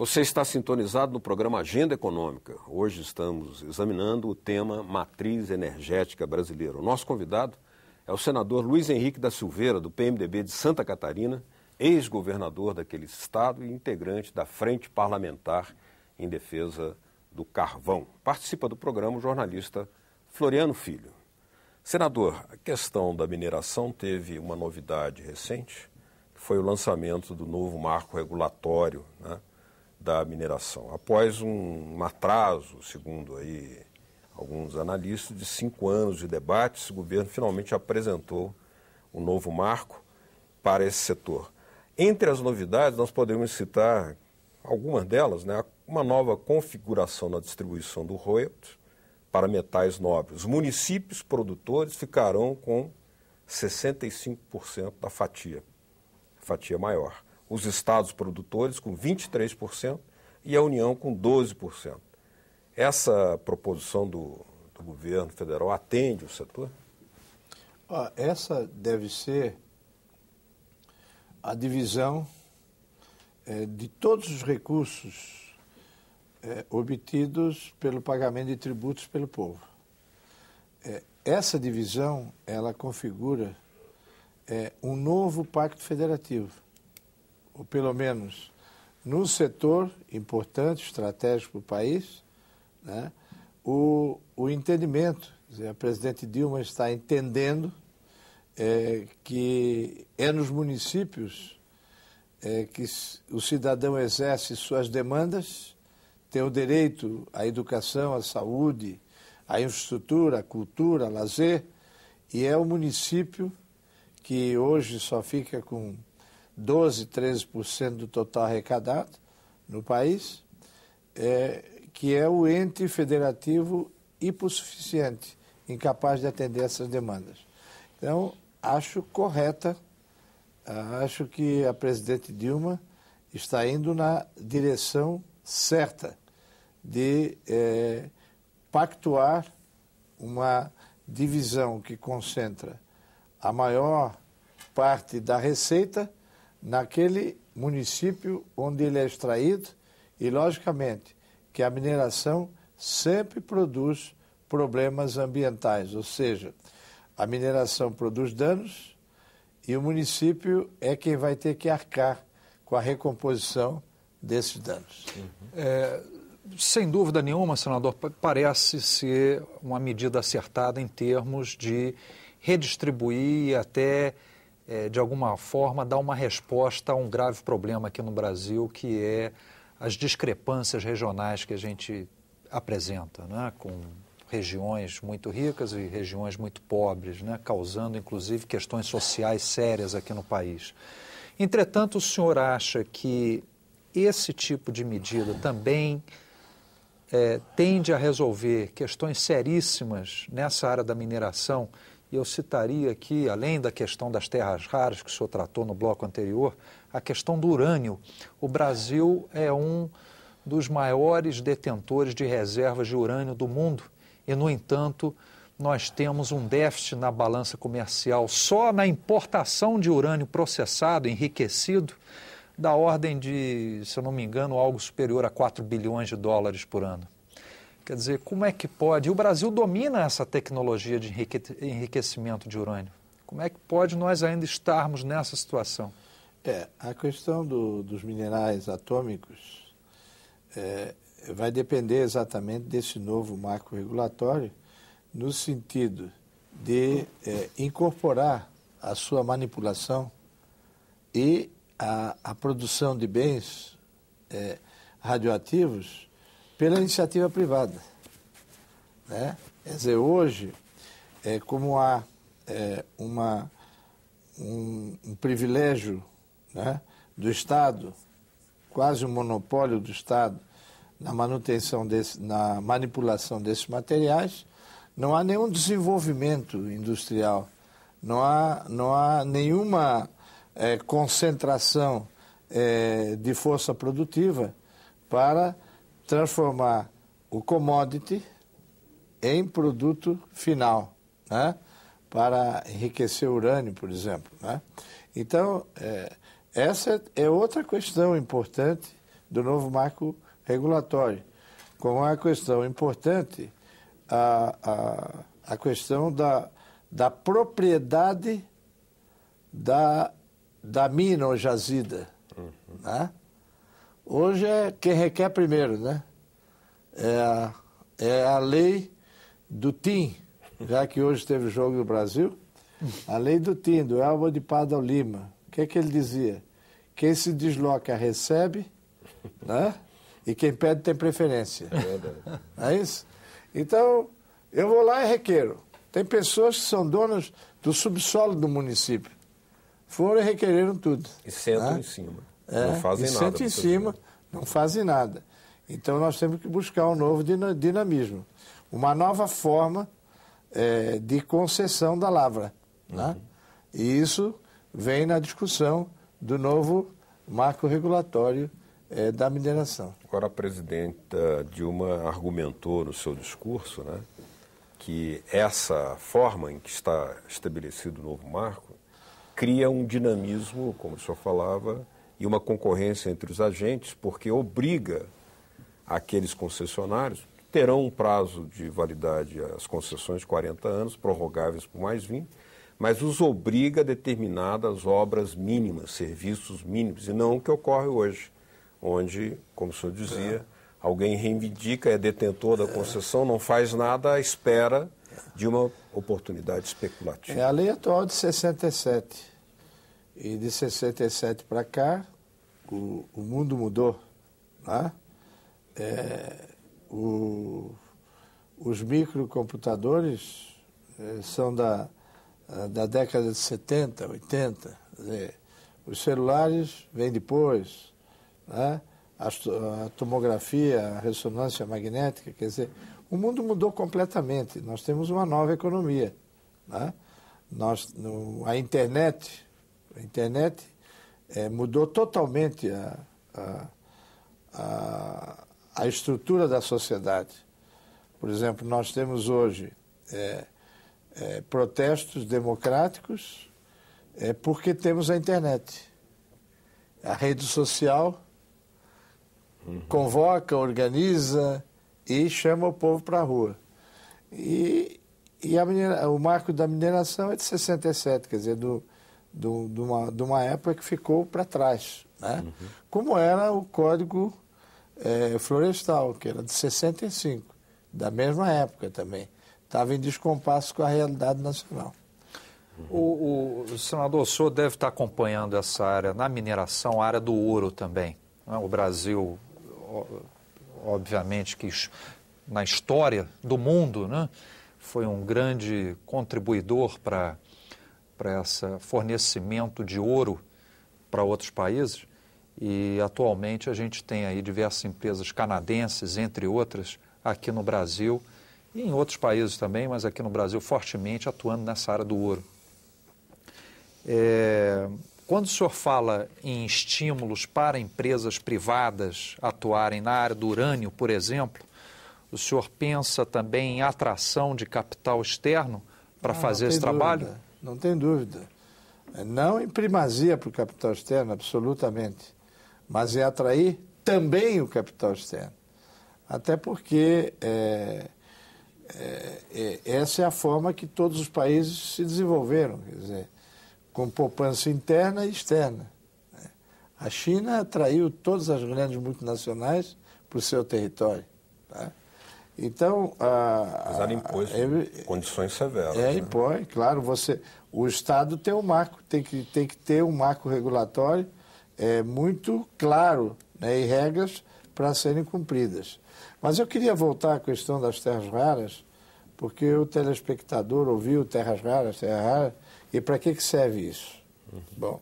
Você está sintonizado no programa Agenda Econômica. Hoje estamos examinando o tema Matriz Energética Brasileira. O nosso convidado é o senador Luiz Henrique da Silveira, do PMDB de Santa Catarina, ex-governador daquele estado e integrante da Frente Parlamentar em Defesa do Carvão. Participa do programa o jornalista Floriano Filho. Senador, a questão da mineração teve uma novidade recente, que foi o lançamento do novo marco regulatório, né? da mineração, após um, um atraso, segundo aí alguns analistas, de cinco anos de debates, o governo finalmente apresentou um novo marco para esse setor. Entre as novidades, nós podemos citar algumas delas, né? uma nova configuração na distribuição do royalties para metais nobres. Os municípios produtores ficarão com 65% da fatia, fatia maior os estados produtores com 23% e a União com 12%. Essa proposição do, do governo federal atende o setor? essa deve ser a divisão é, de todos os recursos é, obtidos pelo pagamento de tributos pelo povo. É, essa divisão ela configura um novo pacto federativo ou pelo menos no setor importante, estratégico para o país, né, o, o entendimento. Dizer, a presidente Dilma está entendendo é, que é nos municípios é, que o cidadão exerce suas demandas, tem o direito à educação, à saúde, à infraestrutura, à cultura, ao lazer, e é o município que hoje só fica com 12, 13% do total arrecadado no país, é, que é o ente federativo hipossuficiente, incapaz de atender essas demandas. Então, acho correta, acho que a presidente Dilma está indo na direção certa de é, pactuar uma divisão que concentra a maior parte da receita naquele município onde ele é extraído e, logicamente, que a mineração sempre produz problemas ambientais, ou seja, a mineração produz danos e o município é quem vai ter que arcar com a recomposição desses danos. Uhum. É, sem dúvida nenhuma, senador, parece ser uma medida acertada em termos de redistribuir até é, de alguma forma, dar uma resposta a um grave problema aqui no Brasil, que é as discrepâncias regionais que a gente apresenta, né? com regiões muito ricas e regiões muito pobres, né? causando inclusive questões sociais sérias aqui no país. Entretanto, o senhor acha que esse tipo de medida também é, tende a resolver questões seríssimas nessa área da mineração e eu citaria aqui, além da questão das terras raras que o senhor tratou no bloco anterior, a questão do urânio. O Brasil é um dos maiores detentores de reservas de urânio do mundo. E, no entanto, nós temos um déficit na balança comercial só na importação de urânio processado, enriquecido, da ordem de, se eu não me engano, algo superior a 4 bilhões de dólares por ano. Quer dizer, como é que pode? E o Brasil domina essa tecnologia de enriquecimento de urânio. Como é que pode nós ainda estarmos nessa situação? É, a questão do, dos minerais atômicos é, vai depender exatamente desse novo marco regulatório, no sentido de é, incorporar a sua manipulação e a, a produção de bens é, radioativos pela iniciativa privada. Né? Quer dizer, hoje, é, como há é, uma, um, um privilégio né, do Estado, quase um monopólio do Estado, na manutenção desse, na manipulação desses materiais, não há nenhum desenvolvimento industrial, não há, não há nenhuma é, concentração é, de força produtiva para transformar o commodity em produto final, né? para enriquecer o urânio, por exemplo. Né? Então, é, essa é outra questão importante do novo marco regulatório, como é a questão importante a, a, a questão da, da propriedade da, da mina ou jazida. Uhum. Né? Hoje é quem requer primeiro, né? É a, é a lei do TIM, já que hoje teve jogo no Brasil, a lei do TIM, do Elba de Padal Lima. O que é que ele dizia? Quem se desloca recebe, né? E quem pede tem preferência. É, é isso? Então, eu vou lá e requeiro. Tem pessoas que são donas do subsolo do município. Foram e requereram tudo. E sentam né? em cima. É, não fazem e nada. Sente em cima, vezes. não fazem nada. Então nós temos que buscar um novo dinamismo, uma nova forma é, de concessão da lavra. Né? Uhum. Né? E isso vem na discussão do novo marco regulatório é, da mineração. Agora, a presidenta Dilma argumentou no seu discurso né, que essa forma em que está estabelecido o novo marco cria um dinamismo, como o senhor falava, e uma concorrência entre os agentes, porque obriga aqueles concessionários, terão um prazo de validade as concessões de 40 anos, prorrogáveis por mais 20, mas os obriga a determinadas obras mínimas, serviços mínimos, e não o que ocorre hoje, onde, como o senhor dizia, é. alguém reivindica, é detentor da concessão, não faz nada à espera de uma oportunidade especulativa. É a lei atual de 67. E de 67 para cá, o, o, mundo mudou. Né? É, o, os microcomputadores é, são da, da década de 70, 80. Dizer, os celulares vêm depois. Né? A, a tomografia, a ressonância magnética, quer dizer, o mundo mudou completamente. Nós temos uma nova economia. Né? Nós, no, a internet a internet é, mudou totalmente a, a, a, a, estrutura da sociedade. Por exemplo, nós temos hoje é, é, protestos democráticos é, porque temos a internet. A rede social uhum. convoca, organiza e chama o povo para a rua. E, e a minera, o marco da mineração é de 67, quer dizer, do, do, de, uma, de uma época que ficou para trás, né? Uhum. como era o Código é, Florestal, que era de 65, da mesma época também. Estava em descompasso com a realidade nacional. O, o, senador, o senhor deve estar acompanhando essa área na mineração, a área do ouro também. Né? O Brasil, obviamente, que na história do mundo, né, foi um grande contribuidor para para esse fornecimento de ouro para outros países. E atualmente a gente tem aí diversas empresas canadenses, entre outras, aqui no Brasil e em outros países também, mas aqui no Brasil fortemente atuando nessa área do ouro. É, quando o senhor fala em estímulos para empresas privadas atuarem na área do urânio, por exemplo, o senhor pensa também em atração de capital externo para ah, fazer esse dúvida. trabalho? não tem dúvida. É, não em primazia para o capital externo, absolutamente, mas em é atrair também o capital externo. Até porque é, é, é, essa é a forma que todos os países se desenvolveram, quer dizer, com poupança interna e externa. Né? A China atraiu todas as grandes multinacionais para o seu território. Tá? Então. A, Mas impôs a, é, condições severas. É, né? impõe, claro. Você, o Estado tem um marco, tem que, tem que ter um marco regulatório é, muito claro né, e regras para serem cumpridas. Mas eu queria voltar à questão das terras raras, porque o telespectador ouviu terras raras, terras raras, e para que, que serve isso? Uhum. Bom,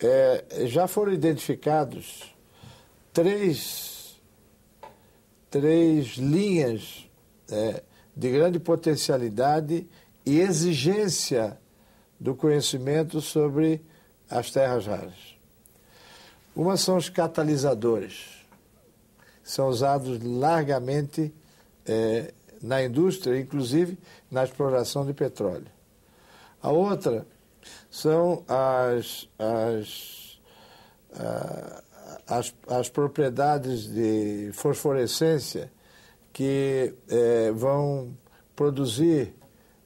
é, já foram identificados três três linhas é, de grande potencialidade e exigência do conhecimento sobre as terras raras. Uma são os catalisadores, são usados largamente é, na indústria, inclusive na exploração de petróleo. A outra são as, as, a, as, as propriedades de fosforescência que eh, vão produzir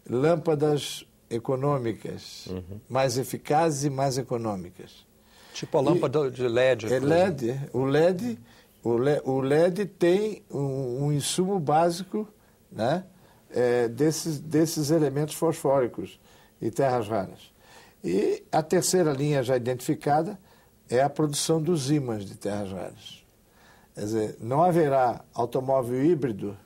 lâmpadas econômicas, uhum. mais eficazes e mais econômicas. Tipo a lâmpada e, de LED. É LED. O LED, o LED, o LED tem um, um insumo básico né, é, desses, desses elementos fosfóricos e terras raras. E a terceira linha já identificada é a produção dos ímãs de terras raras. Quer dizer, não haverá automóvel híbrido,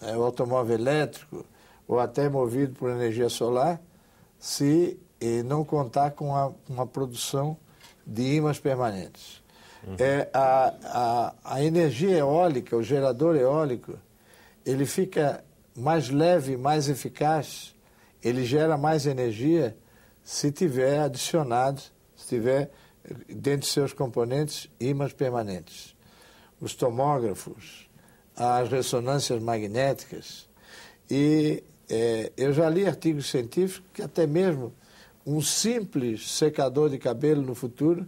né, o automóvel elétrico, ou até movido por energia solar, se eh, não contar com a, uma produção de ímãs permanentes. Uhum. É, a, a, a energia eólica, o gerador eólico, ele fica mais leve, mais eficaz, ele gera mais energia se tiver adicionado, se tiver dentre seus componentes, ímãs permanentes. Os tomógrafos, as ressonâncias magnéticas. E é, eu já li artigos científicos que até mesmo um simples secador de cabelo no futuro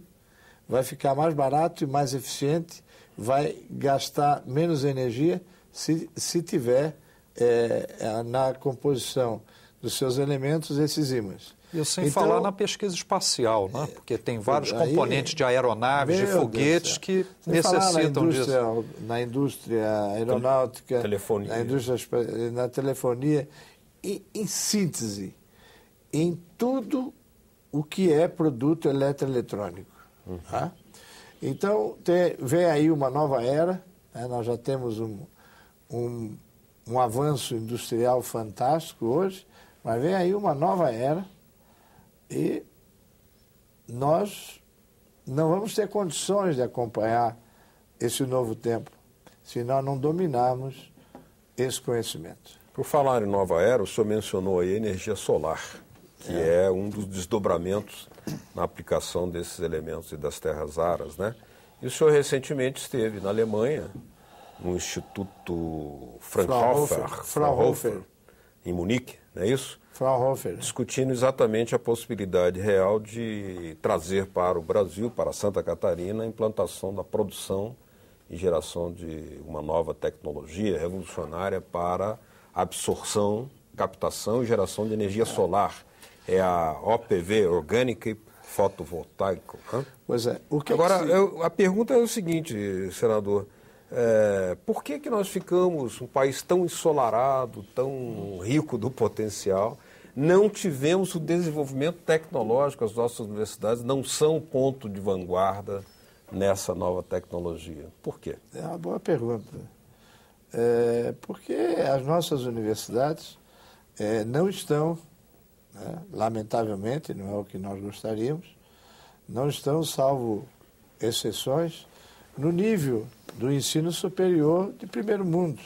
vai ficar mais barato e mais eficiente, vai gastar menos energia se, se tiver é, na composição dos seus elementos esses ímãs. E sem então, falar na pesquisa espacial, né? porque tem vários aí, componentes de aeronaves, de foguetes que necessitam na disso. Na indústria aeronáutica, telefonia. na indústria na telefonia, e, em síntese, em tudo o que é produto eletroeletrônico. Uhum. Tá? Então, vem aí uma nova era, né? nós já temos um, um, um avanço industrial fantástico hoje, mas vem aí uma nova era e nós não vamos ter condições de acompanhar esse novo tempo se nós não dominarmos esse conhecimento. Por falar em nova era, o senhor mencionou aí a energia solar, que é, é um dos desdobramentos na aplicação desses elementos e das terras aras, né? E o senhor recentemente esteve na Alemanha, no Instituto Fraunhofer, Fraunhofer, Fraunhofer em Munique, não é isso? Fraunhofer. Discutindo exatamente a possibilidade real de trazer para o Brasil, para Santa Catarina, a implantação da produção e geração de uma nova tecnologia revolucionária para absorção, captação e geração de energia solar. É a OPV, e fotovoltaica. Pois é. O que Agora, é que se... eu, a pergunta é o seguinte, senador. É, por que, que nós ficamos um país tão ensolarado, tão rico do potencial? Não tivemos o desenvolvimento tecnológico, as nossas universidades não são ponto de vanguarda nessa nova tecnologia. Por quê? É uma boa pergunta. É porque as nossas universidades é, não estão, né, lamentavelmente, não é o que nós gostaríamos, não estão, salvo exceções, no nível do ensino superior de primeiro mundo.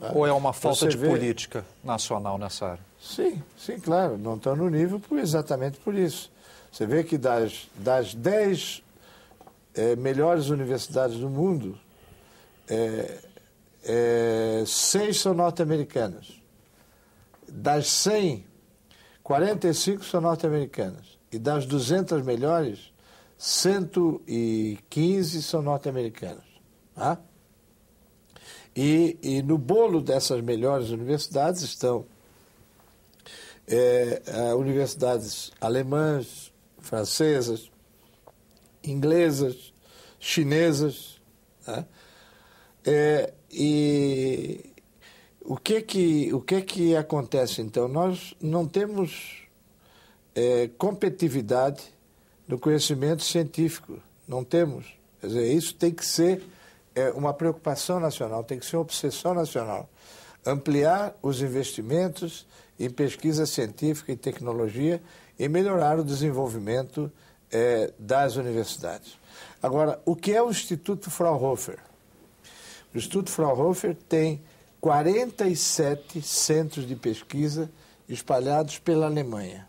Né? Ou é uma falta Você de vê... política nacional nessa área? Sim, sim, claro. Não estão tá no nível por, exatamente por isso. Você vê que das, das dez é, melhores universidades do mundo, é, é, seis são norte-americanas. Das 100, 45 são norte-americanas. E das 200 melhores, 115 são norte-americanas. Tá? E, e, no bolo dessas melhores universidades estão é, é, universidades alemãs, francesas, inglesas, chinesas. Né? É, e o que que, o que que acontece então? Nós não temos é, competitividade no conhecimento científico, não temos. Quer dizer, isso tem que ser é uma preocupação nacional, tem que ser uma obsessão nacional. Ampliar os investimentos em pesquisa científica e tecnologia e melhorar o desenvolvimento é, das universidades. Agora, o que é o Instituto Fraunhofer? O Instituto Fraunhofer tem 47 centros de pesquisa espalhados pela Alemanha,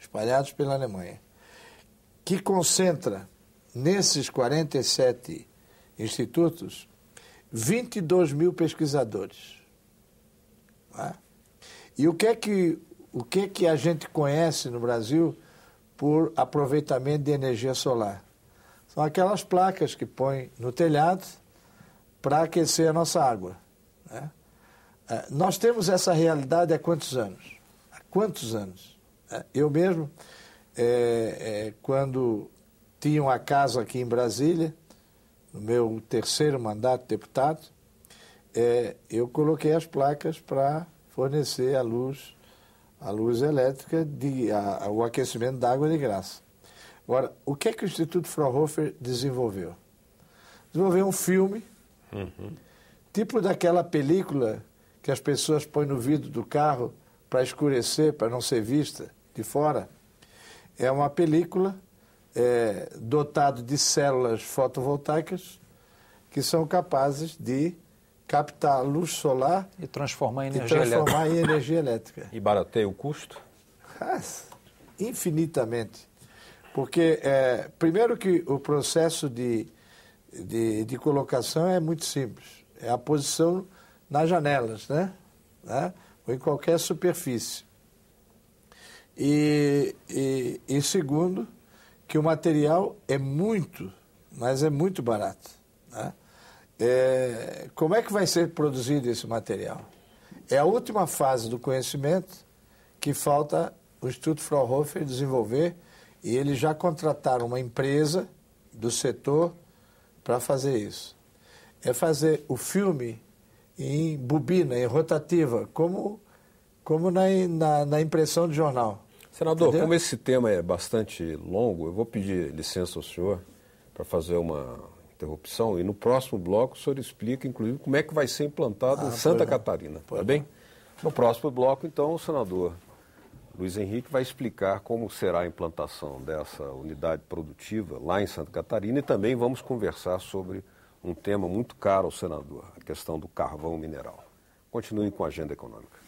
espalhados pela Alemanha, que concentra nesses 47 institutos, 22 mil pesquisadores. É? E o que é que, o que, é que a gente conhece no Brasil por aproveitamento de energia solar? São aquelas placas que põem no telhado para aquecer a nossa água. Né? É, nós temos essa realidade há quantos anos? Há quantos anos? É, eu mesmo, é, é, quando tinha uma casa aqui em Brasília, no meu terceiro mandato de deputado, é, eu coloquei as placas para fornecer a luz, a luz elétrica, de, a, a, o aquecimento da água de graça. Agora, o que é que o Instituto Fraunhofer desenvolveu? Desenvolveu um filme, uhum. tipo daquela película que as pessoas põem no vidro do carro para escurecer, para não ser vista de fora. É uma película é, dotado de células fotovoltaicas que são capazes de captar luz solar e transformar em energia, transformar elétrica. Em energia elétrica. E barateia o custo? Ah, infinitamente. Porque, é, primeiro, que o processo de, de, de, colocação é muito simples. É a posição nas janelas, né? né? Ou em qualquer superfície. E, e, e segundo, que o material é muito, mas é muito barato. Né? É, como é que vai ser produzido esse material? É a última fase do conhecimento que falta o Instituto Fraunhofer desenvolver e eles já contrataram uma empresa do setor para fazer isso. É fazer o filme em bobina, em rotativa, como, como na, na, na impressão de jornal. Senador, Entendeu? como esse tema é bastante longo, eu vou pedir licença ao senhor para fazer uma interrupção e no próximo bloco o senhor explica, inclusive, como é que vai ser implantado ah, em Santa é. Catarina, tá bem? É. No próximo bloco, então, o senador Luiz Henrique vai explicar como será a implantação dessa unidade produtiva lá em Santa Catarina e também vamos conversar sobre um tema muito caro ao senador, a questão do carvão mineral. Continue com a agenda econômica.